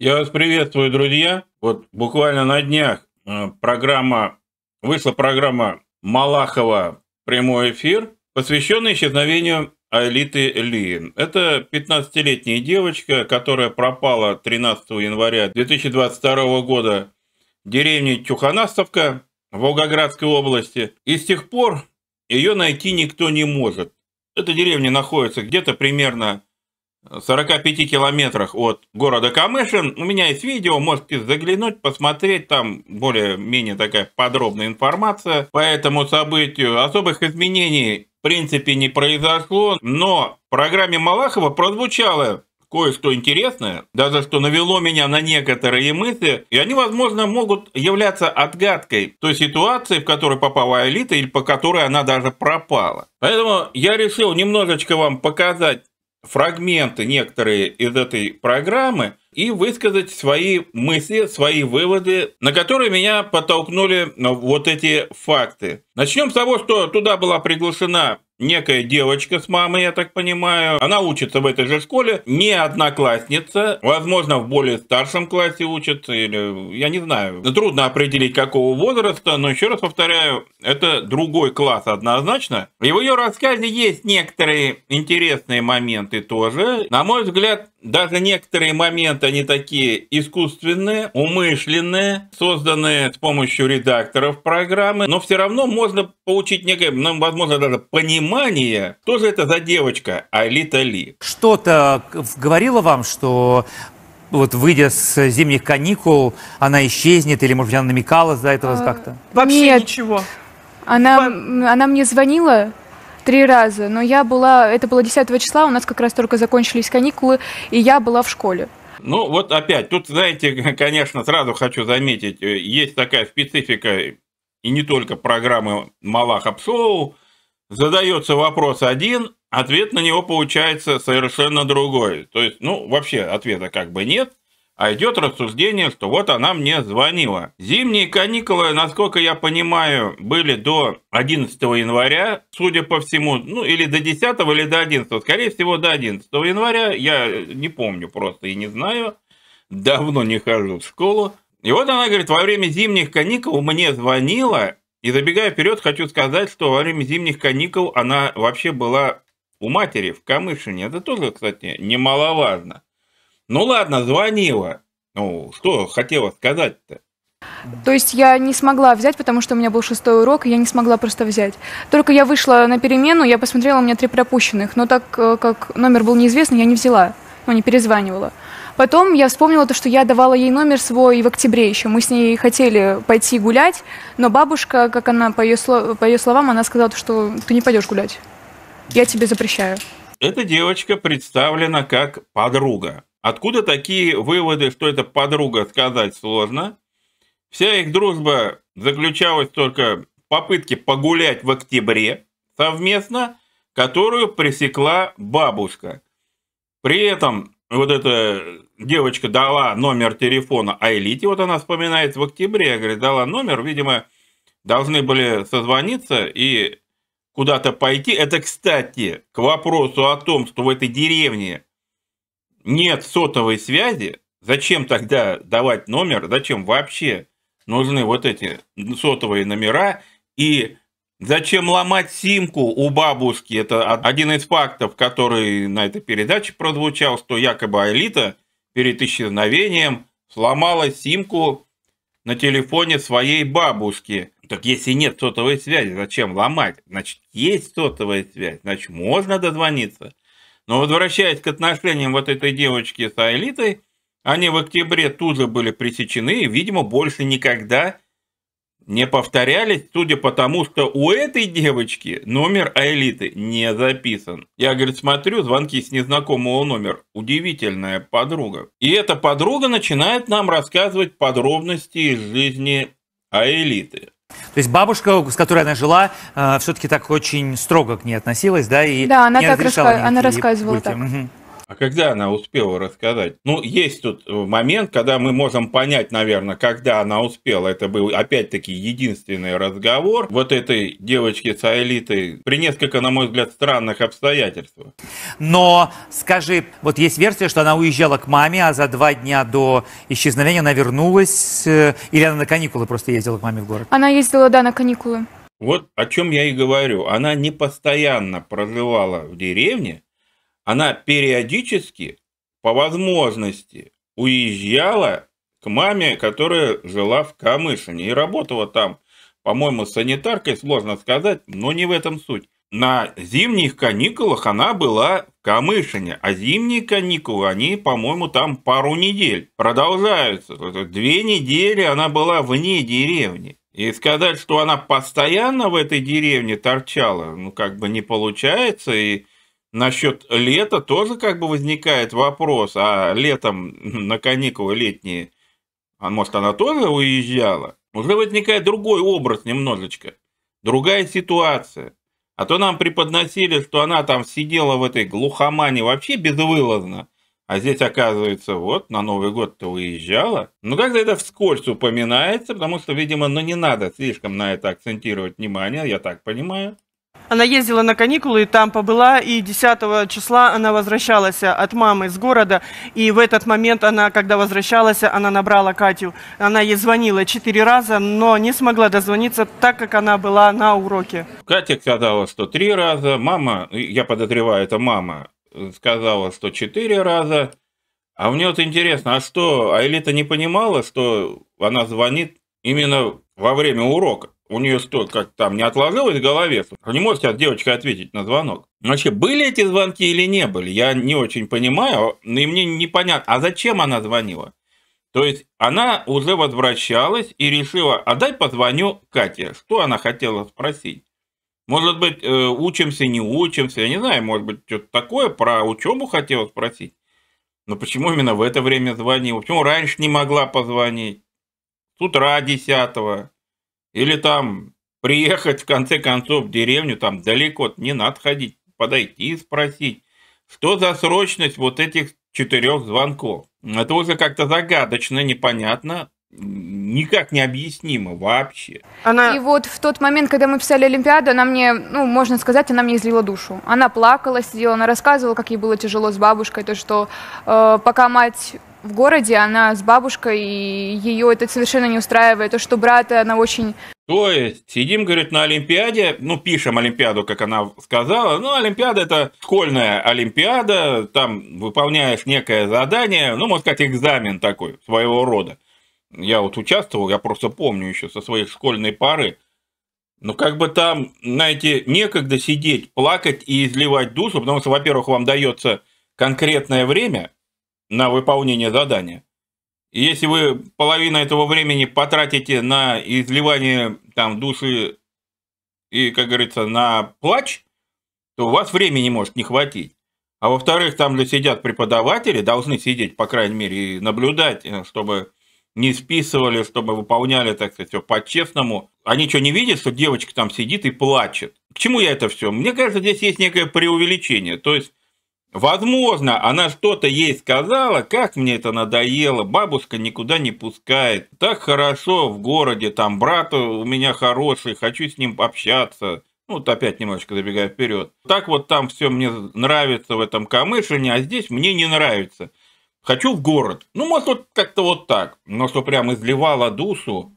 Я вас приветствую, друзья. Вот буквально на днях э, программа вышла программа Малахова «Прямой эфир», посвященный исчезновению Алиты Лин. Это 15-летняя девочка, которая пропала 13 января 2022 года в деревне Чуханастовка в Волгоградской области. И с тех пор ее найти никто не может. Эта деревня находится где-то примерно в э, 45 километрах от города Камышин. У меня есть видео, можете заглянуть, посмотреть, там более-менее такая подробная информация по этому событию. Особых изменений в принципе не произошло, но в программе Малахова прозвучало кое-что интересное, даже что навело меня на некоторые мысли, и они, возможно, могут являться отгадкой той ситуации, в которой попала элита или по которой она даже пропала. Поэтому я решил немножечко вам показать фрагменты некоторые из этой программы и высказать свои мысли, свои выводы, на которые меня подтолкнули ну, вот эти факты. Начнем с того, что туда была приглашена некая девочка с мамой, я так понимаю. Она учится в этой же школе, не одноклассница, возможно, в более старшем классе учится, или я не знаю. Трудно определить, какого возраста, но еще раз повторяю, это другой класс однозначно. И в ее рассказе есть некоторые интересные моменты тоже. На мой взгляд, даже некоторые моменты, они такие искусственные, умышленные, созданные с помощью редакторов программы, но все равно можно получить некое, ну, возможно, даже понимание, кто же это за девочка Алита Ли. Что-то говорило вам, что вот выйдя с зимних каникул, она исчезнет, или, может быть, она намекала за этого а, как-то? Вообще Нет. ничего. Она, По... она мне звонила Три раза. Но я была, это было 10 числа, у нас как раз только закончились каникулы, и я была в школе. Ну вот опять, тут, знаете, конечно, сразу хочу заметить, э, есть такая специфика, и не только программы Малах Псоу, задается вопрос один, ответ на него получается совершенно другой. То есть, ну, вообще ответа как бы нет – а идет рассуждение, что вот она мне звонила. Зимние каникулы, насколько я понимаю, были до 11 января, судя по всему, ну или до 10 или до 11, скорее всего до 11 января, я не помню просто и не знаю, давно не хожу в школу. И вот она говорит, во время зимних каникул мне звонила, и забегая вперед, хочу сказать, что во время зимних каникул она вообще была у матери в Камышине. Это тоже, кстати, немаловажно. Ну ладно, звонила. Ну, что хотела сказать-то? То есть я не смогла взять, потому что у меня был шестой урок, и я не смогла просто взять. Только я вышла на перемену, я посмотрела, у меня три пропущенных, но так э, как номер был неизвестный, я не взяла, ну, не перезванивала. Потом я вспомнила то, что я давала ей номер свой в октябре еще. Мы с ней хотели пойти гулять, но бабушка, как она, по ее, сло... по ее словам, она сказала, что ты не пойдешь гулять. Я тебе запрещаю. Эта девочка представлена как подруга. Откуда такие выводы, что это подруга, сказать сложно. Вся их дружба заключалась только в попытке погулять в октябре совместно, которую пресекла бабушка. При этом вот эта девочка дала номер телефона Айлите, вот она вспоминает в октябре, говорит, дала номер, видимо, должны были созвониться и куда-то пойти. Это, кстати, к вопросу о том, что в этой деревне нет сотовой связи, зачем тогда давать номер, зачем вообще нужны вот эти сотовые номера и зачем ломать симку у бабушки? Это один из фактов, который на этой передаче прозвучал, что якобы элита перед исчезновением сломала симку на телефоне своей бабушки. Так если нет сотовой связи, зачем ломать? Значит, есть сотовая связь, значит, можно дозвониться. Но возвращаясь к отношениям вот этой девочки с Аэлитой, они в октябре тут же были пресечены и, видимо, больше никогда не повторялись, судя по тому, что у этой девочки номер Аэлиты не записан. Я, говорит, смотрю звонки с незнакомого номера. Удивительная подруга. И эта подруга начинает нам рассказывать подробности из жизни Аэлиты. То есть бабушка, с которой она жила, э, все-таки так очень строго к ней относилась, да? И да, она не так раска... она рассказывала бульки. так. Угу. А когда она успела рассказать? Ну, есть тут э, момент, когда мы можем понять, наверное, когда она успела. Это был, опять-таки, единственный разговор вот этой девочки с Аэлитой при несколько, на мой взгляд, странных обстоятельствах. Но, скажи, вот есть версия, что она уезжала к маме, а за два дня до исчезновения она вернулась, э, или она на каникулы просто ездила к маме в город? Она ездила, да, на каникулы. Вот о чем я и говорю. Она не постоянно проживала в деревне, она периодически, по возможности, уезжала к маме, которая жила в Камышине и работала там. По-моему, санитаркой сложно сказать, но не в этом суть. На зимних каникулах она была в Камышине, а зимние каникулы, они, по-моему, там пару недель продолжаются. Две недели она была вне деревни. И сказать, что она постоянно в этой деревне торчала, ну как бы не получается, и Насчет лета тоже как бы возникает вопрос, а летом на каникулы летние, а может она тоже уезжала? Уже возникает другой образ немножечко, другая ситуация. А то нам преподносили, что она там сидела в этой глухомане вообще безвылазно, а здесь, оказывается, вот, на Новый год-то уезжала. ну как-то это вскользь упоминается, потому что, видимо, ну не надо слишком на это акцентировать внимание, я так понимаю. Она ездила на каникулы и там побыла, и 10 числа она возвращалась от мамы из города, и в этот момент она, когда возвращалась, она набрала Катю. Она ей звонила четыре раза, но не смогла дозвониться, так как она была на уроке. Катя сказала, что три раза, мама, я подозреваю, это мама, сказала, что четыре раза. А мне вот интересно, а что, Айлита не понимала, что она звонит именно во время урока? у нее что, как там, не отложилось в голове? Не может сейчас девочка ответить на звонок. Вообще, были эти звонки или не были, я не очень понимаю, и мне непонятно, а зачем она звонила? То есть она уже возвращалась и решила, а дай позвоню Кате. Что она хотела спросить? Может быть, э, учимся, не учимся, я не знаю, может быть, что-то такое про учебу хотела спросить. Но почему именно в это время звонила? Почему раньше не могла позвонить? С утра десятого. Или там приехать, в конце концов, в деревню, там далеко не надо ходить, подойти и спросить, что за срочность вот этих четырех звонков. Это уже как-то загадочно, непонятно, никак не объяснимо вообще. Она... И вот в тот момент, когда мы писали Олимпиаду, она мне, ну, можно сказать, она мне излила душу. Она плакала, сидела, она рассказывала, как ей было тяжело с бабушкой, то, что э, пока мать в городе, она с бабушкой, и ее это совершенно не устраивает. То, что брата она очень... То есть, сидим, говорит, на Олимпиаде, ну, пишем Олимпиаду, как она сказала, ну, Олимпиада – это школьная Олимпиада, там выполняешь некое задание, ну, можно сказать, экзамен такой своего рода. Я вот участвовал, я просто помню еще со своей школьной пары Ну, как бы там, знаете, некогда сидеть, плакать и изливать душу, потому что, во-первых, вам дается конкретное время, на выполнение задания. И если вы половину этого времени потратите на изливание там души и, как говорится, на плач, то у вас времени может не хватить. А во-вторых, там же сидят преподаватели, должны сидеть, по крайней мере, и наблюдать, э, чтобы не списывали, чтобы выполняли, так сказать, все по-честному. Они что, не видят, что девочка там сидит и плачет? К чему я это все? Мне кажется, здесь есть некое преувеличение. То есть Возможно, она что-то ей сказала, как мне это надоело, бабушка никуда не пускает. Так хорошо в городе, там брат у меня хороший, хочу с ним общаться. Ну, вот опять немножечко забегая вперед. Так вот там все мне нравится в этом Камышине, а здесь мне не нравится. Хочу в город. Ну, может, вот как-то вот так. Но что прям изливала душу,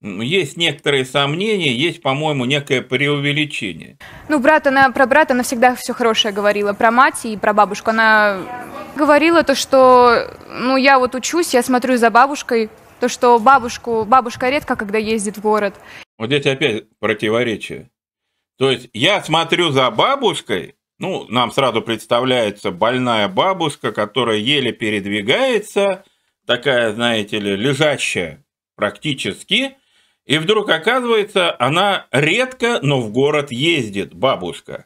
ну, есть некоторые сомнения, есть, по-моему, некое преувеличение. Ну, брат, она про брата она всегда все хорошее говорила, про мать и про бабушку. Она говорила то, что, ну, я вот учусь, я смотрю за бабушкой, то, что бабушку, бабушка редко, когда ездит в город. Вот здесь опять противоречие. То есть я смотрю за бабушкой, ну, нам сразу представляется больная бабушка, которая еле передвигается, такая, знаете ли, лежащая практически, и вдруг оказывается, она редко, но в город ездит, бабушка.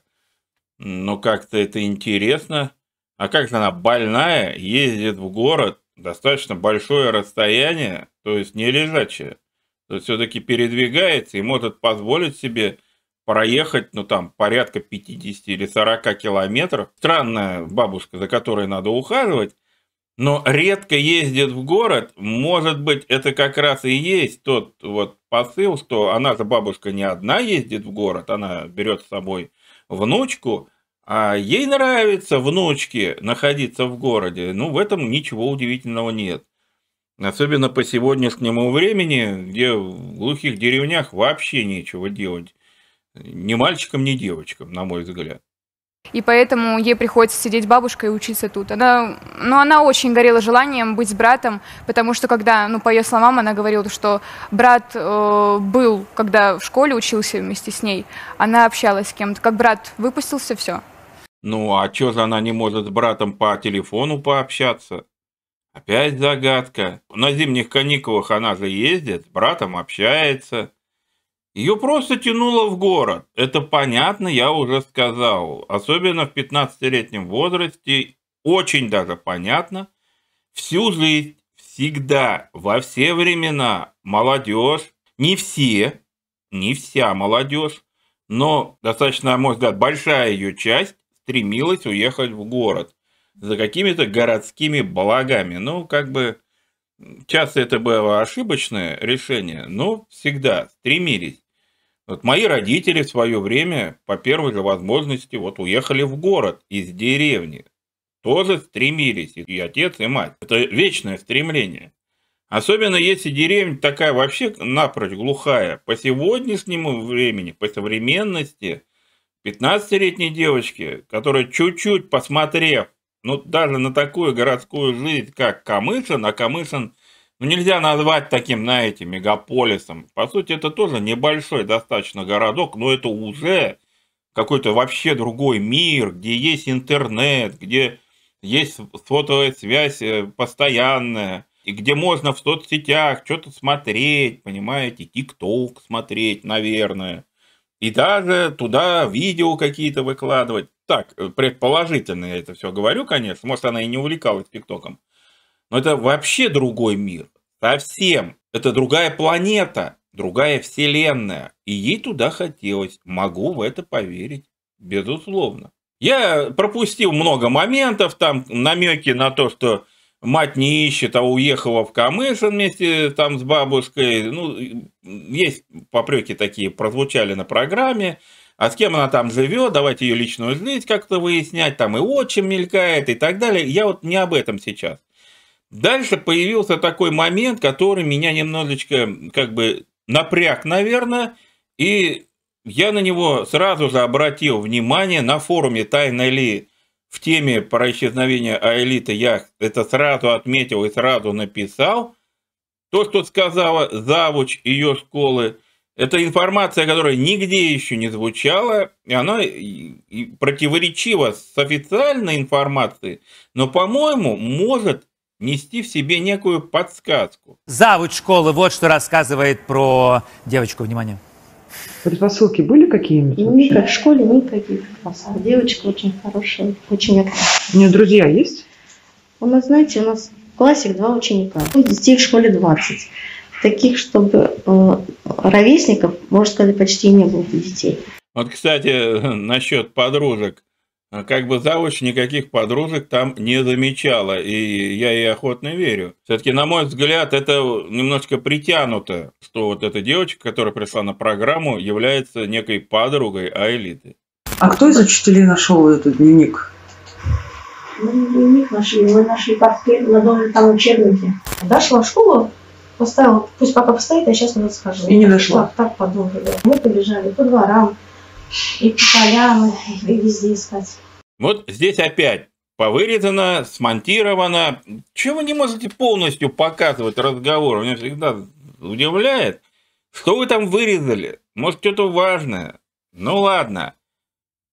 Ну, как-то это интересно. А как же она больная, ездит в город, достаточно большое расстояние, то есть не лежачая, То все-таки передвигается и может позволить себе проехать, ну там, порядка 50 или 40 километров. Странная бабушка, за которой надо ухаживать но редко ездит в город, может быть, это как раз и есть тот вот посыл, что она же бабушка не одна ездит в город, она берет с собой внучку, а ей нравится внучке находиться в городе. Ну, в этом ничего удивительного нет. Особенно по сегодняшнему времени, где в глухих деревнях вообще нечего делать. Ни мальчикам, ни девочкам, на мой взгляд. И поэтому ей приходится сидеть бабушкой и учиться тут. Она, ну, она очень горела желанием быть с братом, потому что когда, ну, по ее словам, она говорила, что брат э, был, когда в школе учился вместе с ней, она общалась с кем-то. Как брат выпустился, все. Ну, а что же она не может с братом по телефону пообщаться? Опять загадка. На зимних каникулах она же ездит, с братом общается. Ее просто тянуло в город. Это понятно, я уже сказал. Особенно в 15-летнем возрасте. Очень даже понятно. Всю жизнь, всегда, во все времена молодежь, не все, не вся молодежь, но достаточно, на мой взгляд, большая ее часть стремилась уехать в город за какими-то городскими благами. Ну, как бы, часто это было ошибочное решение, но всегда стремились. Вот мои родители в свое время по первой же возможности вот уехали в город из деревни. Тоже стремились, и отец, и мать. Это вечное стремление. Особенно если деревня такая вообще напрочь глухая. По сегодняшнему времени, по современности, 15-летней девочке, которая чуть-чуть посмотрев, ну даже на такую городскую жизнь, как Камышин, а Камышин – ну, нельзя назвать таким, знаете, мегаполисом. По сути, это тоже небольшой достаточно городок, но это уже какой-то вообще другой мир, где есть интернет, где есть сотовая связь э, постоянная, и где можно в соцсетях что-то смотреть, понимаете, тикток смотреть, наверное. И даже туда видео какие-то выкладывать. Так, э, предположительно я это все говорю, конечно. Может, она и не увлекалась тиктоком. Но это вообще другой мир. Совсем. Это другая планета, другая вселенная. И ей туда хотелось. Могу в это поверить. Безусловно. Я пропустил много моментов, там намеки на то, что мать не ищет, а уехала в Камыш вместе там с бабушкой. Ну, есть попреки такие, прозвучали на программе. А с кем она там живет, давайте ее личную жизнь как-то выяснять, там и отчим мелькает и так далее. Я вот не об этом сейчас. Дальше появился такой момент, который меня немножечко как бы напряг, наверное, и я на него сразу же обратил внимание на форуме «Тайна Ли» в теме про исчезновение Аэлиты я это сразу отметил и сразу написал. То, что сказала завуч ее школы, это информация, которая нигде еще не звучала, и она противоречива с официальной информацией, но, по-моему, может нести в себе некую подсказку. Завуч школы вот что рассказывает про девочку. Внимание. Предпосылки были какие-нибудь? Никак, в школе никаких. Девочка очень хорошая, очень активная. У нее друзья есть? У нас, знаете, у нас в классе два ученика. Детей в школе 20. Таких, чтобы э, ровесников, можно сказать, почти не было детей. Вот, кстати, насчет подружек. А как бы завуч никаких подружек там не замечала, и я ей охотно верю. Все-таки, на мой взгляд, это немножко притянуто, что вот эта девочка, которая пришла на программу, является некой подругой Аэлиты. А кто из учителей нашел этот дневник? Мы ну, не нашли, мы нашли портфель, мы должны там учебники. Дошла в школу, поставила, пусть пока постоит, я а сейчас мы скажем. И не нашла. Так, так подумали. Мы побежали по дворам, и по полям, и везде искать. Вот здесь опять повырезано, смонтировано. Чего вы не можете полностью показывать разговор? Меня всегда удивляет. Что вы там вырезали? Может, что-то важное? Ну ладно.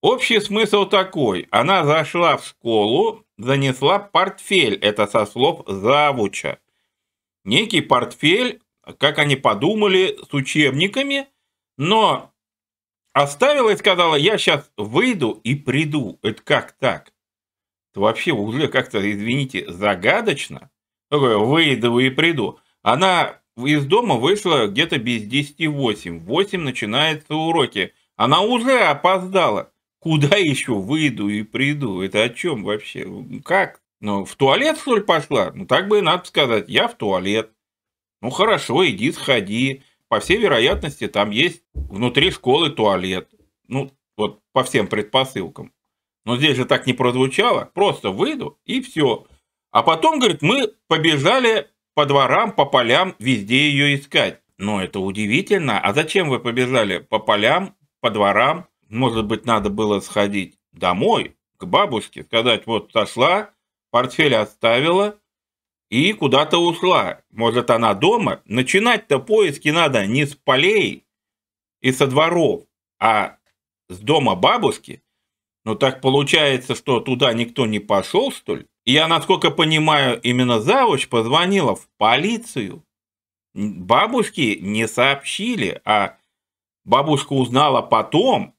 Общий смысл такой. Она зашла в школу, занесла портфель. Это со слов завуча. Некий портфель, как они подумали, с учебниками, но Оставила и сказала, я сейчас выйду и приду. Это как так? Это вообще уже как-то, извините, загадочно. Такое, выйду и приду. Она из дома вышла где-то без 10 8. В 8 начинаются уроки. Она уже опоздала. Куда еще выйду и приду? Это о чем вообще? Как? Ну, в туалет, что ли, пошла? Ну, так бы и надо сказать. Я в туалет. Ну, хорошо, иди сходи по всей вероятности, там есть внутри школы туалет. Ну, вот по всем предпосылкам. Но здесь же так не прозвучало. Просто выйду и все. А потом, говорит, мы побежали по дворам, по полям, везде ее искать. Но это удивительно. А зачем вы побежали по полям, по дворам? Может быть, надо было сходить домой, к бабушке, сказать, вот сошла, портфель оставила, и куда-то ушла. Может, она дома? Начинать-то поиски надо не с полей и со дворов, а с дома бабушки. Но ну, так получается, что туда никто не пошел, что ли? я, насколько понимаю, именно завуч позвонила в полицию. Бабушки не сообщили, а бабушка узнала потом.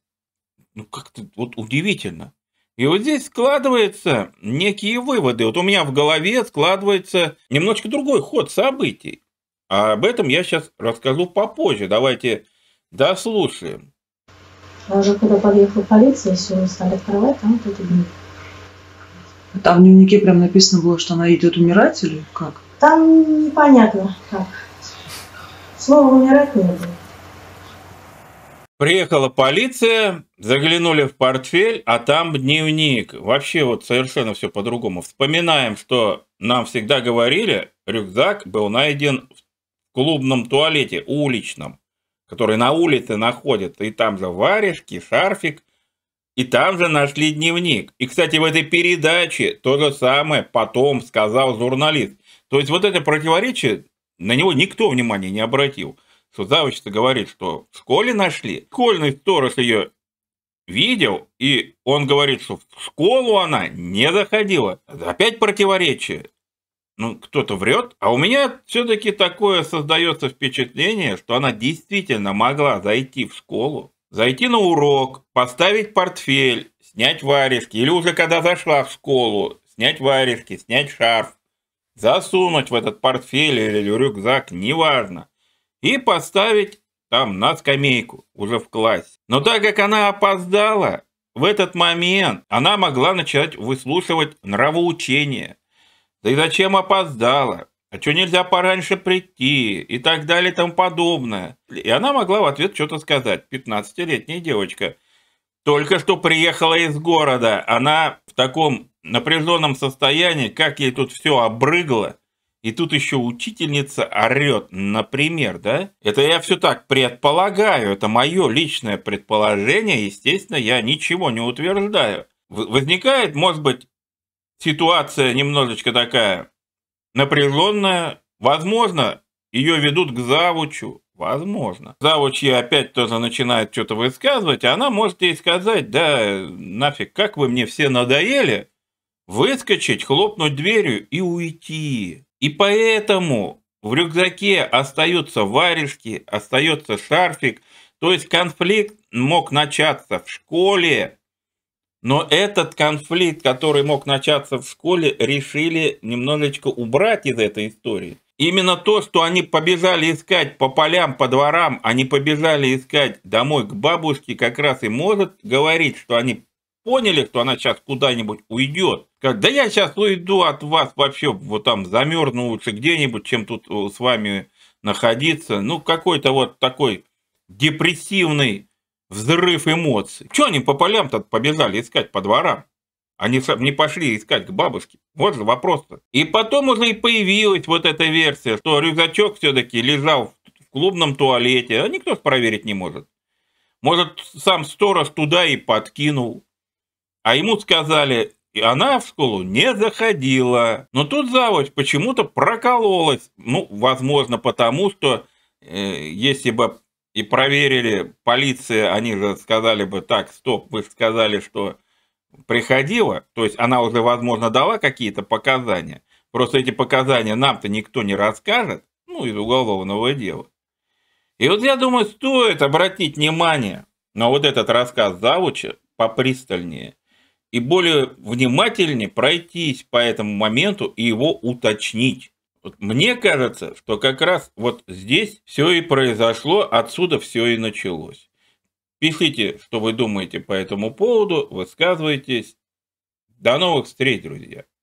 Ну, как-то вот удивительно. И вот здесь складываются некие выводы. Вот у меня в голове складывается немножечко другой ход событий. А об этом я сейчас расскажу попозже. Давайте дослушаем. А уже когда подъехала полиция, все, стали открывать, там вот эти дни. Там в дневнике прям написано было, что она идет умирать или как? Там непонятно как. Слова умирать не было. Приехала полиция, заглянули в портфель, а там дневник. Вообще вот совершенно все по-другому. Вспоминаем, что нам всегда говорили, рюкзак был найден в клубном туалете уличном, который на улице находится. И там же варежки, шарфик, и там же нашли дневник. И, кстати, в этой передаче то же самое потом сказал журналист. То есть вот это противоречие, на него никто внимания не обратил что завуч-то говорит, что в школе нашли. Школьный сторож ее видел, и он говорит, что в школу она не заходила. Опять противоречие. Ну, кто-то врет, а у меня все-таки такое создается впечатление, что она действительно могла зайти в школу, зайти на урок, поставить портфель, снять варежки, или уже когда зашла в школу, снять варежки, снять шарф, засунуть в этот портфель или рюкзак, неважно и поставить там на скамейку, уже в классе. Но так как она опоздала, в этот момент она могла начать выслушивать нравоучение. Да и зачем опоздала? А что нельзя пораньше прийти? И так далее и тому подобное. И она могла в ответ что-то сказать. 15-летняя девочка. Только что приехала из города. Она в таком напряженном состоянии, как ей тут все обрыгло. И тут еще учительница орет, например, да? Это я все так предполагаю, это мое личное предположение, естественно, я ничего не утверждаю. Возникает, может быть, ситуация немножечко такая напряженная, возможно, ее ведут к завучу, Возможно. Завуч ей опять тоже начинает что-то высказывать, а она может ей сказать, да нафиг, как вы мне все надоели, выскочить, хлопнуть дверью и уйти. И поэтому в рюкзаке остаются варежки, остается шарфик. То есть конфликт мог начаться в школе, но этот конфликт, который мог начаться в школе, решили немножечко убрать из этой истории. Именно то, что они побежали искать по полям, по дворам, они побежали искать домой к бабушке, как раз и может говорить, что они поняли, что она сейчас куда-нибудь уйдет. Как, да я сейчас уйду от вас вообще, вот там замерзну лучше где-нибудь, чем тут э, с вами находиться. Ну, какой-то вот такой депрессивный взрыв эмоций. Чего они по полям-то побежали искать по дворам? Они не пошли искать к бабушке. Вот же вопрос-то. И потом уже и появилась вот эта версия, что рюкзачок все-таки лежал в клубном туалете. А никто проверить не может. Может, сам сторож туда и подкинул. А ему сказали, и она в школу не заходила. Но тут завуч почему-то прокололась. Ну, возможно, потому что э, если бы и проверили полиция, они же сказали бы, так, стоп, вы сказали, что приходила, то есть она уже, возможно, дала какие-то показания. Просто эти показания нам-то никто не расскажет, ну, из уголовного дела. И вот я думаю, стоит обратить внимание на вот этот рассказ завуча попристальнее и более внимательнее пройтись по этому моменту и его уточнить. Вот мне кажется, что как раз вот здесь все и произошло, отсюда все и началось. Пишите, что вы думаете по этому поводу, высказывайтесь. До новых встреч, друзья!